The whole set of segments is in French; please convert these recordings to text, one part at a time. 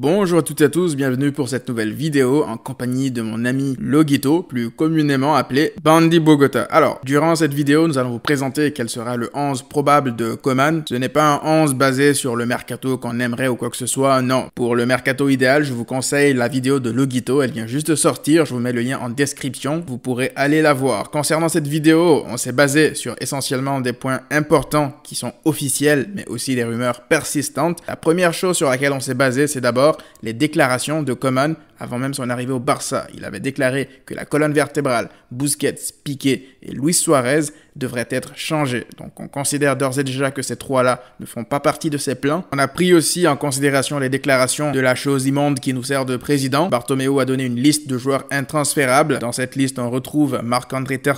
Bonjour à toutes et à tous, bienvenue pour cette nouvelle vidéo en compagnie de mon ami Logito, plus communément appelé Bandy Bogota. Alors, durant cette vidéo, nous allons vous présenter quel sera le 11 probable de Coman. Ce n'est pas un 11 basé sur le mercato qu'on aimerait ou quoi que ce soit, non. Pour le mercato idéal, je vous conseille la vidéo de Logito, elle vient juste de sortir, je vous mets le lien en description, vous pourrez aller la voir. Concernant cette vidéo, on s'est basé sur essentiellement des points importants qui sont officiels, mais aussi des rumeurs persistantes. La première chose sur laquelle on s'est basé, c'est d'abord les déclarations de Coman avant même son arrivée au Barça. Il avait déclaré que la colonne vertébrale, Busquets, Piqué et Luis Suarez devraient être changées. Donc on considère d'ores et déjà que ces trois-là ne font pas partie de ses plans. On a pris aussi en considération les déclarations de la chose immonde qui nous sert de président. Bartomeu a donné une liste de joueurs intransférables. Dans cette liste, on retrouve Marc-André Ter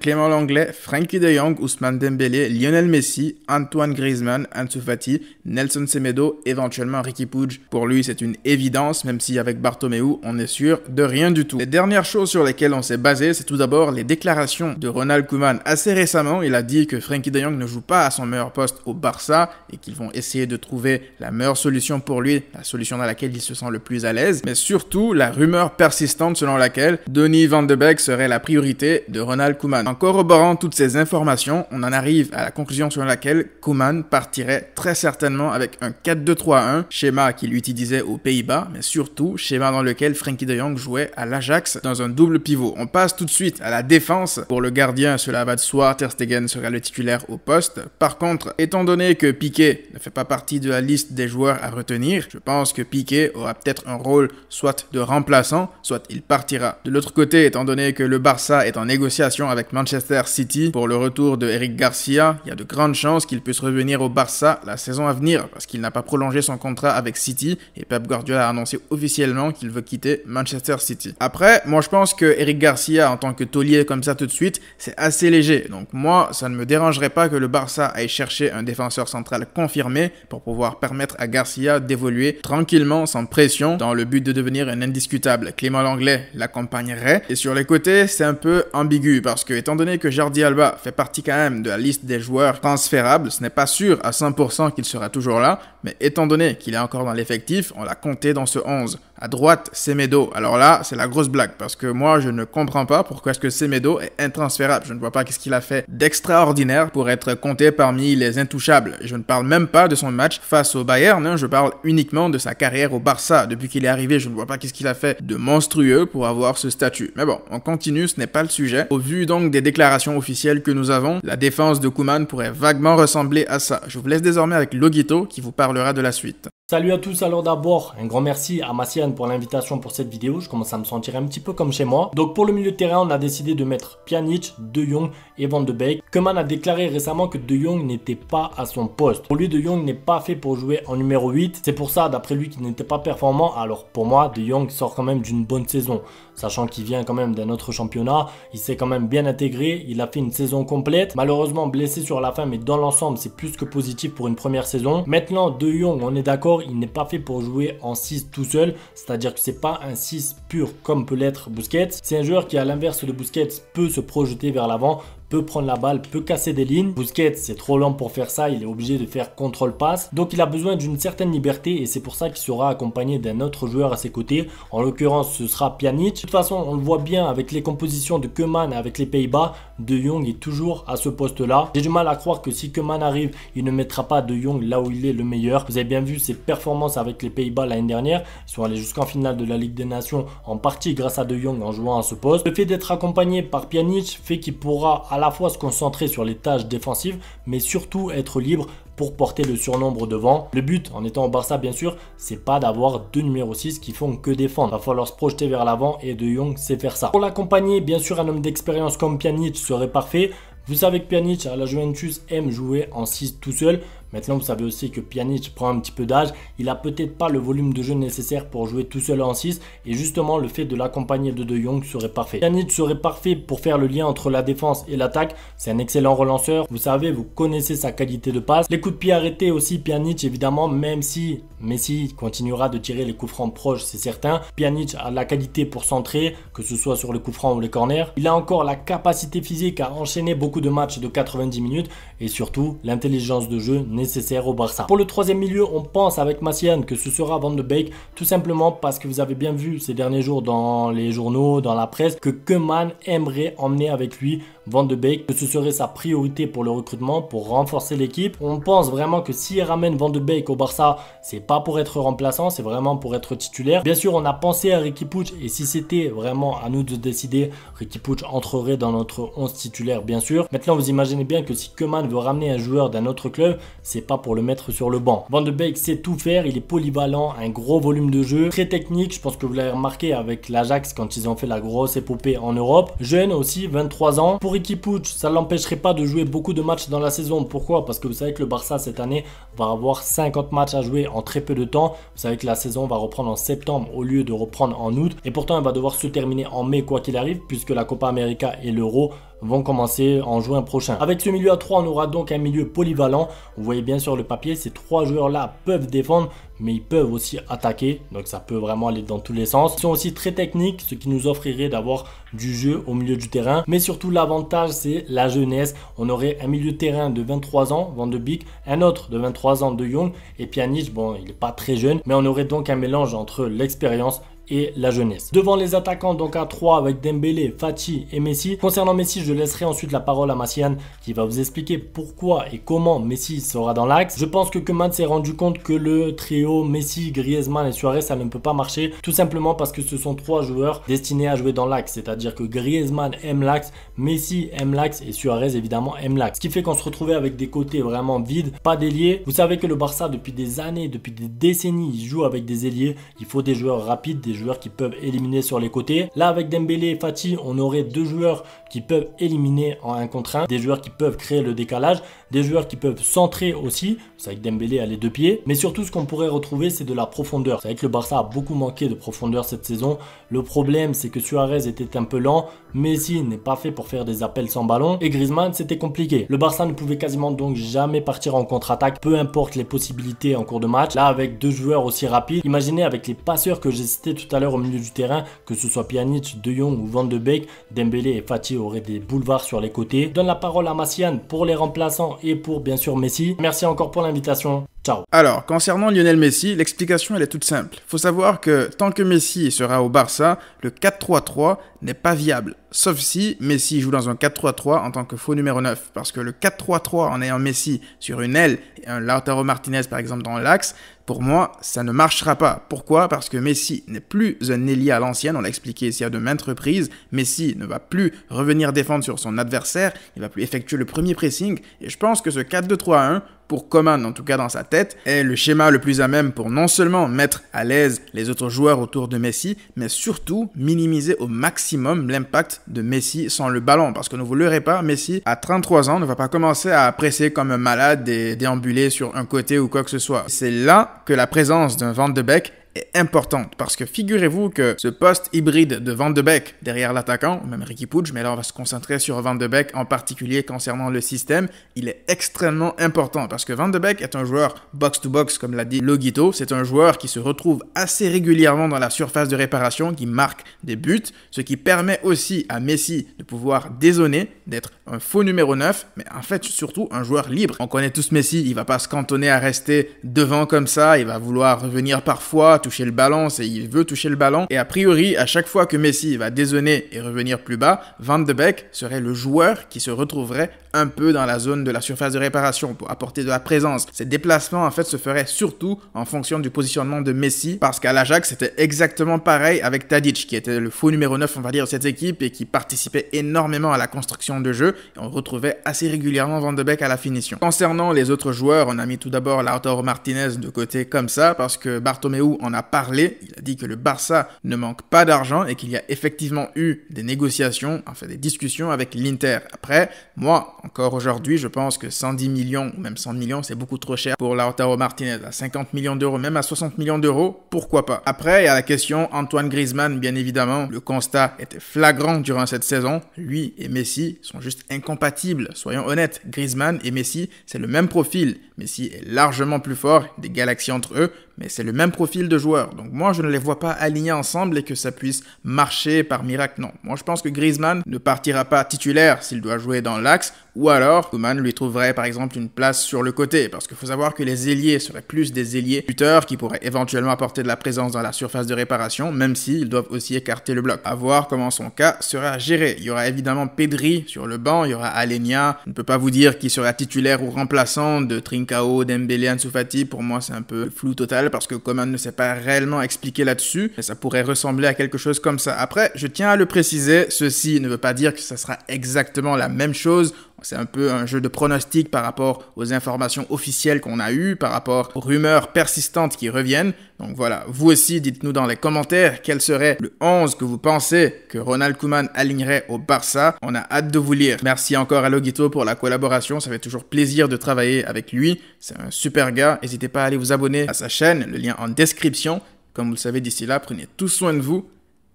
Clément Langlais, Frankie de Jong, Ousmane Dembélé, Lionel Messi, Antoine Griezmann, Ansu Fati, Nelson Semedo, éventuellement Ricky Pudge. Pour lui, c'est c'est une évidence, même si avec Bartomeu, on est sûr de rien du tout. Les dernières choses sur lesquelles on s'est basé, c'est tout d'abord les déclarations de Ronald Koeman. Assez récemment, il a dit que Frankie de Jong ne joue pas à son meilleur poste au Barça et qu'ils vont essayer de trouver la meilleure solution pour lui, la solution dans laquelle il se sent le plus à l'aise, mais surtout la rumeur persistante selon laquelle Denis van de Beek serait la priorité de Ronald Koeman. En corroborant toutes ces informations, on en arrive à la conclusion selon laquelle Koeman partirait très certainement avec un 4-2-3-1, schéma qu'il utilisait aux Pays-Bas, mais surtout schéma dans lequel Frankie de Jong jouait à l'Ajax dans un double pivot. On passe tout de suite à la défense. Pour le gardien, cela va de soi, Ter Stegen sera le titulaire au poste. Par contre, étant donné que Piquet ne fait pas partie de la liste des joueurs à retenir. Je pense que Piqué aura peut-être un rôle soit de remplaçant, soit il partira. De l'autre côté, étant donné que le Barça est en négociation avec Manchester City pour le retour de Eric Garcia, il y a de grandes chances qu'il puisse revenir au Barça la saison à venir parce qu'il n'a pas prolongé son contrat avec City et Pep Guardiola a annoncé officiellement qu'il veut quitter Manchester City. Après, moi je pense que Eric Garcia en tant que taulier comme ça tout de suite, c'est assez léger. Donc moi, ça ne me dérangerait pas que le Barça aille chercher un défenseur central confirmé pour pouvoir permettre à Garcia d'évoluer tranquillement sans pression dans le but de devenir un indiscutable. Clément Langlais l'accompagnerait. Et sur les côtés, c'est un peu ambigu parce que étant donné que Jordi Alba fait partie quand même de la liste des joueurs transférables, ce n'est pas sûr à 100% qu'il sera toujours là, mais étant donné qu'il est encore dans l'effectif, on l'a compté dans ce 11. À droite, Semedo. Alors là, c'est la grosse blague parce que moi, je ne comprends pas pourquoi est-ce que Semedo est intransférable. Je ne vois pas qu'est-ce qu'il a fait d'extraordinaire pour être compté parmi les intouchables. Je ne parle même de son match face au Bayern, hein. je parle uniquement de sa carrière au Barça. Depuis qu'il est arrivé, je ne vois pas qu'est-ce qu'il a fait de monstrueux pour avoir ce statut. Mais bon, on continue, ce n'est pas le sujet. Au vu donc des déclarations officielles que nous avons, la défense de Kuman pourrait vaguement ressembler à ça. Je vous laisse désormais avec Logito qui vous parlera de la suite. Salut à tous, alors d'abord, un grand merci à Massiane pour l'invitation pour cette vidéo, je commence à me sentir un petit peu comme chez moi. Donc pour le milieu de terrain, on a décidé de mettre Pjanic, De Jong et Van de Beek. Keman a déclaré récemment que De Jong n'était pas à son poste. Pour lui, De Jong n'est pas fait pour jouer en numéro 8, c'est pour ça d'après lui qu'il n'était pas performant, alors pour moi, De Jong sort quand même d'une bonne saison sachant qu'il vient quand même d'un autre championnat. Il s'est quand même bien intégré, il a fait une saison complète. Malheureusement blessé sur la fin, mais dans l'ensemble, c'est plus que positif pour une première saison. Maintenant, De Jong, on est d'accord, il n'est pas fait pour jouer en 6 tout seul, c'est-à-dire que c'est pas un 6 pur comme peut l'être Busquets. C'est un joueur qui, à l'inverse de Busquets, peut se projeter vers l'avant, prendre la balle, peut casser des lignes. Busquets, c'est trop lent pour faire ça, il est obligé de faire contrôle-passe. Donc il a besoin d'une certaine liberté et c'est pour ça qu'il sera accompagné d'un autre joueur à ses côtés. En l'occurrence, ce sera Pjanic. De toute façon, on le voit bien avec les compositions de Keman avec les Pays-Bas, De Jong est toujours à ce poste-là. J'ai du mal à croire que si Keman arrive, il ne mettra pas De Jong là où il est le meilleur. Vous avez bien vu ses performances avec les Pays-Bas l'année dernière. Ils sont allés jusqu'en finale de la Ligue des Nations en partie grâce à De Jong en jouant à ce poste. Le fait d'être accompagné par Pjanic fait qu'il pourra à la fois se concentrer sur les tâches défensives, mais surtout être libre pour porter le surnombre devant. Le but, en étant au Barça bien sûr, c'est pas d'avoir deux numéros 6 qui font que défendre. Va falloir se projeter vers l'avant et De Jong sait faire ça. Pour l'accompagner, bien sûr, un homme d'expérience comme Pjanic serait parfait. Vous savez que Pjanic à la Juventus aime jouer en 6 tout seul, Maintenant, vous savez aussi que Pjanic prend un petit peu d'âge. Il a peut-être pas le volume de jeu nécessaire pour jouer tout seul en 6. Et justement, le fait de l'accompagner de De Jong serait parfait. Pjanic serait parfait pour faire le lien entre la défense et l'attaque. C'est un excellent relanceur. Vous savez, vous connaissez sa qualité de passe. Les coups de pied arrêtés aussi, Pjanic, évidemment, même si Messi continuera de tirer les coups francs proches, c'est certain. Pjanic a la qualité pour centrer, que ce soit sur les coups francs ou les corners. Il a encore la capacité physique à enchaîner beaucoup de matchs de 90 minutes. Et surtout, l'intelligence de jeu nécessaire au Barça. Pour le troisième milieu, on pense avec Massian que ce sera Van de Beek, tout simplement parce que vous avez bien vu ces derniers jours dans les journaux, dans la presse, que Keman aimerait emmener avec lui Van de Beek, que ce serait sa priorité pour le recrutement, pour renforcer l'équipe. On pense vraiment que s'il ramène Van de Beek au Barça, c'est pas pour être remplaçant, c'est vraiment pour être titulaire. Bien sûr, on a pensé à Ricky Pucci et si c'était vraiment à nous de décider, Ricky Pucci entrerait dans notre 11 titulaire, bien sûr. Maintenant, vous imaginez bien que si Keman veut ramener un joueur d'un autre club, c'est pas pour le mettre sur le banc. Van de Beek sait tout faire, il est polyvalent, un gros volume de jeu, très technique, je pense que vous l'avez remarqué avec l'Ajax quand ils ont fait la grosse épopée en Europe. Jeune aussi, 23 ans. Pour Ricky Ça ça l'empêcherait pas de jouer beaucoup de matchs dans la saison. Pourquoi Parce que vous savez que le Barça cette année va avoir 50 matchs à jouer en très peu de temps. Vous savez que la saison va reprendre en septembre au lieu de reprendre en août. Et pourtant, elle va devoir se terminer en mai quoi qu'il arrive puisque la Copa América et l'Euro vont commencer en juin prochain. Avec ce milieu à 3, on aura donc un milieu polyvalent. Vous voyez bien sur le papier, ces trois joueurs-là peuvent défendre, mais ils peuvent aussi attaquer. Donc ça peut vraiment aller dans tous les sens. Ils sont aussi très techniques, ce qui nous offrirait d'avoir du jeu au milieu du terrain. Mais surtout, l'avantage, c'est la jeunesse. On aurait un milieu de terrain de 23 ans, Van de Beek, un autre de 23 ans, De Jong, et Pjanic, bon, il n'est pas très jeune, mais on aurait donc un mélange entre l'expérience et la jeunesse. Devant les attaquants, donc à 3 avec Dembélé, Fati et Messi. Concernant Messi, je laisserai ensuite la parole à Massiane qui va vous expliquer pourquoi et comment Messi sera dans l'axe. Je pense que Kuman s'est rendu compte que le trio Messi, Griezmann et Suarez, ça ne peut pas marcher tout simplement parce que ce sont trois joueurs destinés à jouer dans l'axe. C'est-à-dire que Griezmann aime l'axe, Messi aime l'axe et Suarez évidemment aime l'axe. Ce qui fait qu'on se retrouvait avec des côtés vraiment vides, pas d'ailier. Vous savez que le Barça depuis des années, depuis des décennies, il joue avec des ailiers. Il faut des joueurs rapides, des joueurs qui peuvent éliminer sur les côtés. Là, avec Dembélé et Fati, on aurait deux joueurs qui peuvent éliminer en 1 contre 1, des joueurs qui peuvent créer le décalage, des joueurs qui peuvent centrer aussi. C'est avec Dembélé à les deux pieds. Mais surtout, ce qu'on pourrait retrouver, c'est de la profondeur. C'est vrai que le Barça a beaucoup manqué de profondeur cette saison. Le problème, c'est que Suarez était un peu lent. Messi n'est pas fait pour faire des appels sans ballon. Et Griezmann, c'était compliqué. Le Barça ne pouvait quasiment donc jamais partir en contre-attaque, peu importe les possibilités en cours de match. Là, avec deux joueurs aussi rapides, imaginez avec les passeurs que j'ai cité tout tout à l'heure au milieu du terrain, que ce soit Pjanic, De Jong ou Van de Beek, Dembélé et Fatih auraient des boulevards sur les côtés. donne la parole à Massiane pour les remplaçants et pour bien sûr Messi. Merci encore pour l'invitation. Alors, concernant Lionel Messi, l'explication elle est toute simple. Faut savoir que tant que Messi sera au Barça, le 4-3-3 n'est pas viable. Sauf si Messi joue dans un 4-3-3 en tant que faux numéro 9. Parce que le 4-3-3 en ayant Messi sur une aile et un Lautaro Martinez par exemple dans l'axe, pour moi, ça ne marchera pas. Pourquoi Parce que Messi n'est plus un ailier à l'ancienne, on l'a expliqué ici à de maintes reprises. Messi ne va plus revenir défendre sur son adversaire, il va plus effectuer le premier pressing. Et je pense que ce 4-2-3-1 pour Coman, en tout cas dans sa tête, est le schéma le plus à même pour non seulement mettre à l'aise les autres joueurs autour de Messi, mais surtout minimiser au maximum l'impact de Messi sans le ballon. Parce que ne vous l'aurez pas, Messi, à 33 ans, ne va pas commencer à presser comme un malade et déambuler sur un côté ou quoi que ce soit. C'est là que la présence d'un Van de Beek est importante parce que figurez-vous que ce poste hybride de Van de Beek derrière l'attaquant, même Ricky Pudge, mais là on va se concentrer sur Van de Beek en particulier concernant le système, il est extrêmement important parce que Van de Beek est un joueur box-to-box comme l'a dit Logito, c'est un joueur qui se retrouve assez régulièrement dans la surface de réparation, qui marque des buts, ce qui permet aussi à Messi de pouvoir dézonner, d'être un faux numéro 9, mais en fait surtout un joueur libre. On connaît tous Messi, il va pas se cantonner à rester devant comme ça, il va vouloir revenir parfois, toucher le ballon, c'est il veut toucher le ballon. Et a priori, à chaque fois que Messi va dézonner et revenir plus bas, Van de Beek serait le joueur qui se retrouverait un peu dans la zone de la surface de réparation pour apporter de la présence. Ces déplacements en fait se feraient surtout en fonction du positionnement de Messi parce qu'à l'Ajax c'était exactement pareil avec Tadic qui était le faux numéro 9 on va dire de cette équipe et qui participait énormément à la construction de jeu et on retrouvait assez régulièrement Van de Beek à la finition. Concernant les autres joueurs, on a mis tout d'abord Lautaro Martinez de côté comme ça parce que Bartomeu en a parlé. Il a dit que le Barça ne manque pas d'argent et qu'il y a effectivement eu des négociations, enfin des discussions avec l'Inter. Après, moi, encore aujourd'hui, je pense que 110 millions ou même 100 millions, c'est beaucoup trop cher pour Lautaro Martinez. À 50 millions d'euros, même à 60 millions d'euros, pourquoi pas Après, il y a la question Antoine Griezmann, bien évidemment. Le constat était flagrant durant cette saison. Lui et Messi sont juste incompatibles, soyons honnêtes. Griezmann et Messi, c'est le même profil. Messi est largement plus fort, des galaxies entre eux mais c'est le même profil de joueur. Donc moi, je ne les vois pas alignés ensemble et que ça puisse marcher par miracle. Non, moi je pense que Griezmann ne partira pas titulaire s'il doit jouer dans l'axe, ou alors Kuman lui trouverait par exemple une place sur le côté, parce qu'il faut savoir que les ailiers seraient plus des ailiers buteurs qui pourraient éventuellement apporter de la présence dans la surface de réparation, même s'ils doivent aussi écarter le bloc. À voir comment son cas sera géré. Il y aura évidemment Pedri sur le banc, il y aura Alenia. Je ne peux pas vous dire qui sera titulaire ou remplaçant de Trincao, Dembélé, Ansufati Pour moi, c'est un peu flou total parce que Coman ne s'est pas réellement expliqué là-dessus, mais ça pourrait ressembler à quelque chose comme ça. Après, je tiens à le préciser, ceci ne veut pas dire que ça sera exactement la même chose c'est un peu un jeu de pronostic par rapport aux informations officielles qu'on a eues, par rapport aux rumeurs persistantes qui reviennent. Donc voilà, vous aussi, dites-nous dans les commentaires quel serait le 11 que vous pensez que Ronald Koeman alignerait au Barça. On a hâte de vous lire. Merci encore à Logito pour la collaboration. Ça fait toujours plaisir de travailler avec lui. C'est un super gars. N'hésitez pas à aller vous abonner à sa chaîne. Le lien en description. Comme vous le savez, d'ici là, prenez tout soin de vous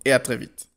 et à très vite.